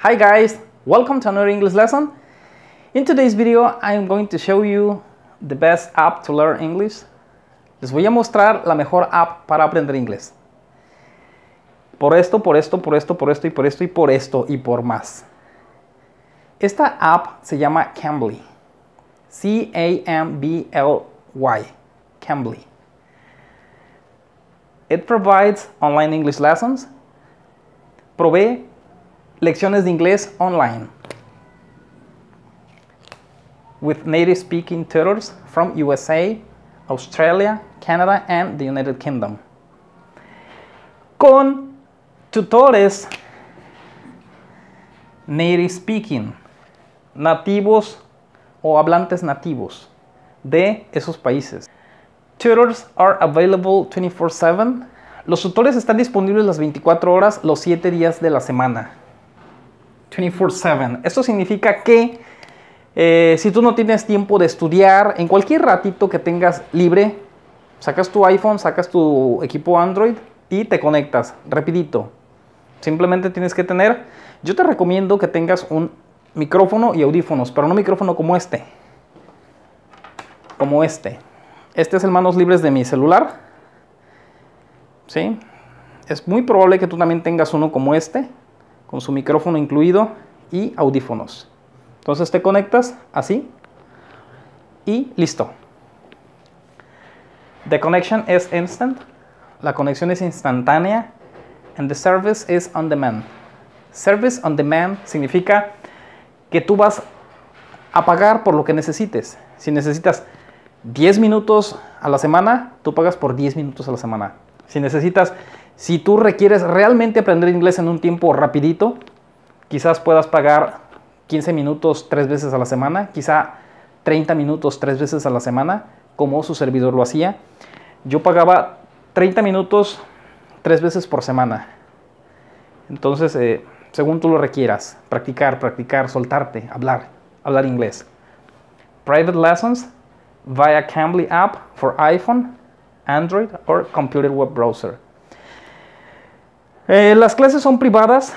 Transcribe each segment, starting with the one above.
Hi guys, welcome to another English lesson. In today's video I am going to show you the best app to learn English. Les voy a mostrar la mejor app para aprender inglés. Por esto, por esto, por esto, por esto y por esto y por esto y por más. Esta app se llama Cambly. C A M B L Y. Cambly. It provides online English lessons. Provee Lecciones de inglés online. With native speaking tutors from USA, Australia, Canada and the United Kingdom. Con tutores native speaking, nativos o hablantes nativos de esos países. Tutors are available 24/7. Los tutores están disponibles las 24 horas, los 7 días de la semana. 24/7. Esto significa que eh, si tú no tienes tiempo de estudiar, en cualquier ratito que tengas libre, sacas tu iPhone, sacas tu equipo Android y te conectas. rapidito, simplemente tienes que tener, yo te recomiendo que tengas un micrófono y audífonos, pero no un micrófono como este, como este. Este es el manos libres de mi celular. ¿Sí? Es muy probable que tú también tengas uno como este con su micrófono incluido y audífonos. Entonces te conectas así y listo. The connection is instant. La conexión es instantánea. And the service is on demand. Service on demand significa que tú vas a pagar por lo que necesites. Si necesitas 10 minutos a la semana, tú pagas por 10 minutos a la semana. Si necesitas, si tú requieres realmente aprender inglés en un tiempo rapidito, quizás puedas pagar 15 minutos tres veces a la semana, quizá 30 minutos tres veces a la semana, como su servidor lo hacía. Yo pagaba 30 minutos tres veces por semana. Entonces, eh, según tú lo requieras, practicar, practicar, soltarte, hablar, hablar inglés. Private lessons via Cambly app for iPhone Android o Computer Web Browser. Eh, las clases son privadas,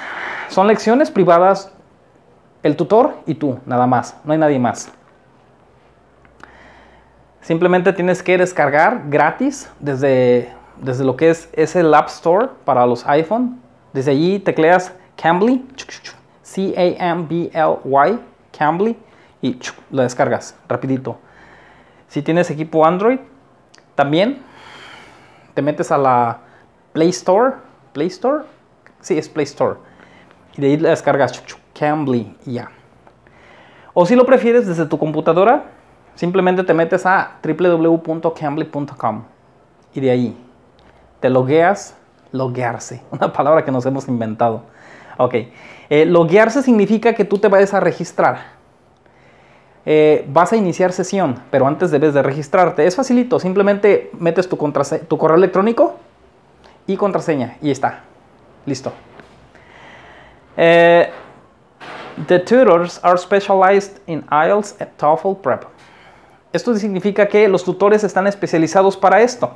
son lecciones privadas, el tutor y tú, nada más, no hay nadie más. Simplemente tienes que descargar gratis desde, desde lo que es, ese App Store para los iPhone. Desde allí tecleas Cambly, C-A-M-B-L-Y, Cambly, y lo descargas rapidito. Si tienes equipo Android, también te metes a la Play Store, Play Store, sí, es Play Store, y de ahí le descargas Cambly ya. O si lo prefieres desde tu computadora, simplemente te metes a www.cambly.com y de ahí te logueas, loguearse, una palabra que nos hemos inventado. Ok, eh, loguearse significa que tú te vayas a registrar eh, vas a iniciar sesión, pero antes debes de registrarte. Es facilito, simplemente metes tu, correo electrónico y contraseña y está. Listo. Eh, the tutors are specialized in IELTS and TOEFL prep. Esto significa que los tutores están especializados para esto.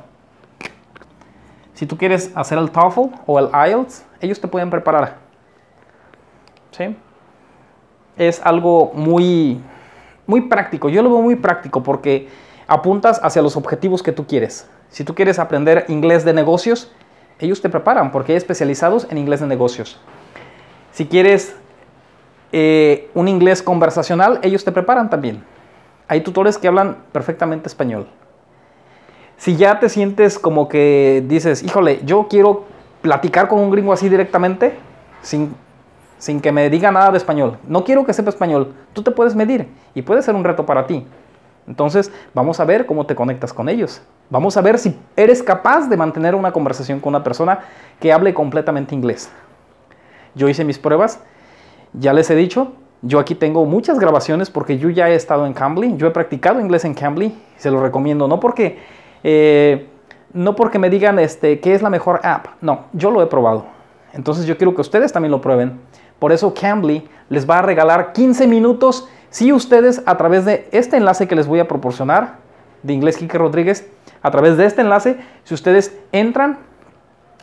Si tú quieres hacer el TOEFL o el IELTS, ellos te pueden preparar. ¿Sí? Es algo muy muy práctico. Yo lo veo muy práctico porque apuntas hacia los objetivos que tú quieres. Si tú quieres aprender inglés de negocios, ellos te preparan porque hay especializados en inglés de negocios. Si quieres eh, un inglés conversacional, ellos te preparan también. Hay tutores que hablan perfectamente español. Si ya te sientes como que dices, híjole, yo quiero platicar con un gringo así directamente, sin sin que me diga nada de español. No quiero que sepa español. Tú te puedes medir y puede ser un reto para ti. Entonces, vamos a ver cómo te conectas con ellos. Vamos a ver si eres capaz de mantener una conversación con una persona que hable completamente inglés. Yo hice mis pruebas, ya les he dicho, yo aquí tengo muchas grabaciones porque yo ya he estado en Cambly, yo he practicado inglés en Cambly, se lo recomiendo, no porque, eh, no porque me digan este, qué es la mejor app, no, yo lo he probado. Entonces yo quiero que ustedes también lo prueben. Por eso Cambly les va a regalar 15 minutos si ustedes a través de este enlace que les voy a proporcionar, de Inglés Quique Rodríguez, a través de este enlace, si ustedes entran,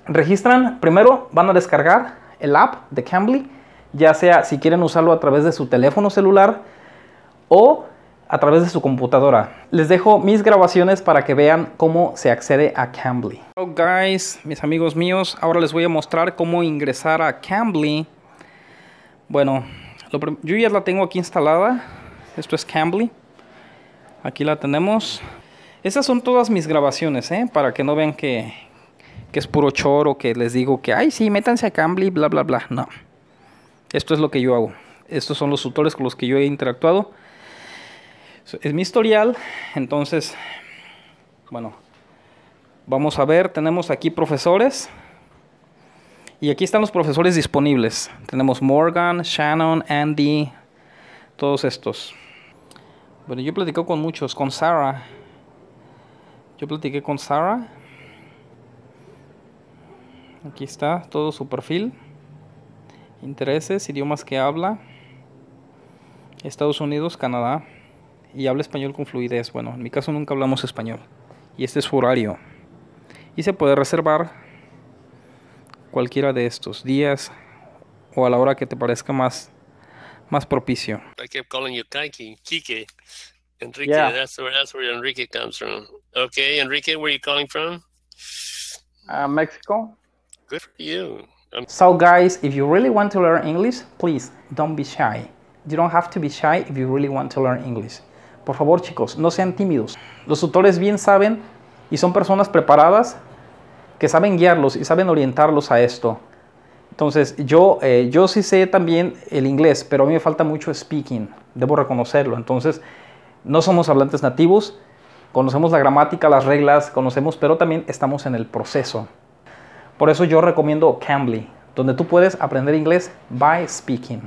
registran, primero van a descargar el app de Cambly, ya sea si quieren usarlo a través de su teléfono celular o a través de su computadora. Les dejo mis grabaciones para que vean cómo se accede a Cambly. Hello guys, mis amigos míos, ahora les voy a mostrar cómo ingresar a Cambly bueno, yo ya la tengo aquí instalada. Esto es Cambly. Aquí la tenemos. Estas son todas mis grabaciones, ¿eh? Para que no vean que, que es puro choro, que les digo que, ay, sí, métanse a Cambly, bla, bla, bla. No. Esto es lo que yo hago. Estos son los tutores con los que yo he interactuado. Es mi historial. Entonces, bueno, vamos a ver. Tenemos aquí profesores. Y aquí están los profesores disponibles. Tenemos Morgan, Shannon, Andy, todos estos. bueno yo platico con muchos, con Sarah. Yo platiqué con Sarah. Aquí está todo su perfil. Intereses, idiomas que habla. Estados Unidos, Canadá. Y habla español con fluidez. Bueno, en mi caso nunca hablamos español. Y este es su horario. Y se puede reservar cualquiera de estos días o a la hora que te parezca más, más propicio. I kept calling you Kike. Enrique, that's, where, Enrique comes from. Okay, Enrique, where are you calling from? Uh, Mexico. Good for you. so guys, if you really want to learn English, please don't be shy. You don't have to be shy if you really want to learn English. Por favor, chicos, no sean tímidos. Los tutores bien saben y son personas preparadas que saben guiarlos y saben orientarlos a esto. Entonces, yo, eh, yo sí sé también el inglés, pero a mí me falta mucho speaking, debo reconocerlo. Entonces, no somos hablantes nativos, conocemos la gramática, las reglas, conocemos, pero también estamos en el proceso. Por eso yo recomiendo Cambly, donde tú puedes aprender inglés by speaking,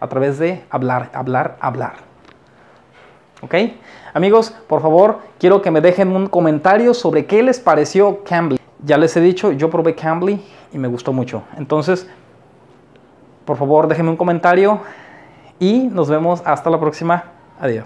a través de hablar, hablar, hablar. ¿Ok? Amigos, por favor, quiero que me dejen un comentario sobre qué les pareció Cambly ya les he dicho, yo probé Cambly y me gustó mucho. Entonces, por favor, déjenme un comentario y nos vemos hasta la próxima. Adiós.